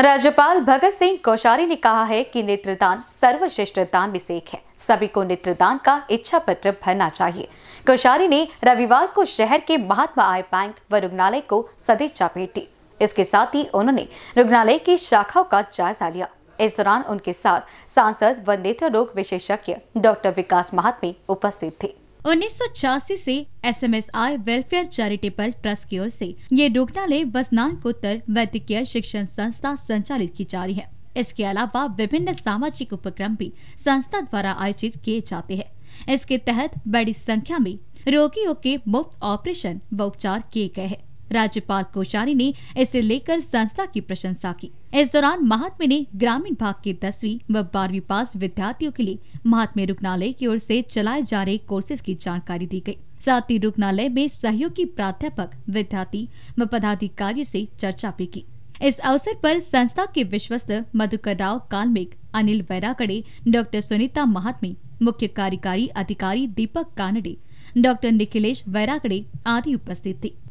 राज्यपाल भगत सिंह कोश्यारी ने कहा है कि नेत्रदान सर्वश्रेष्ठ दान में से एक है सभी को नेत्रदान का इच्छा पत्र भरना चाहिए कोश्यारी ने रविवार को शहर के महात्मा आय बैंक व रुग्णालय को सदिच्छा भेंट दी इसके साथ ही उन्होंने रुग्णालय की शाखाओं का जायजा लिया इस दौरान उनके साथ सांसद व नेत्र रोग विशेषज्ञ डॉक्टर विकास महात्मे उपस्थित थे 1986 से एसएमएसआई वेलफेयर चैरिटेबल ट्रस्ट की ओर से ये रुग्णालय वसनाकोत्तर वैद्यकीय शिक्षण संस्था संचालित की जा रही है इसके अलावा विभिन्न सामाजिक उपक्रम भी संस्था द्वारा आयोजित किए जाते हैं इसके तहत बड़ी संख्या में रोगियों के मुफ्त ऑपरेशन व उपचार किए गए हैं राज्यपाल कोश्यारी ने इसे लेकर संस्था की प्रशंसा की इस दौरान महात्मा ने ग्रामीण भाग के दसवीं व बारहवीं पास विद्यार्थियों के लिए महात्मा रुग्णालय की ओर से चलाए जा रहे कोर्सेज की जानकारी दी गई साथ ही रुग्णालय में सहयोगी प्राध्यापक विद्यार्थी व पदाधिकारियों से चर्चा भी की इस अवसर पर संस्था के विश्वस्त मधुकर राव काल्मिक अनिल वैरागड़े डॉक्टर सुनीता महात्मे मुख्य कार्यकारी अधिकारी दीपक कानडे डॉक्टर निखिलेश वैरागड़े आदि उपस्थित थे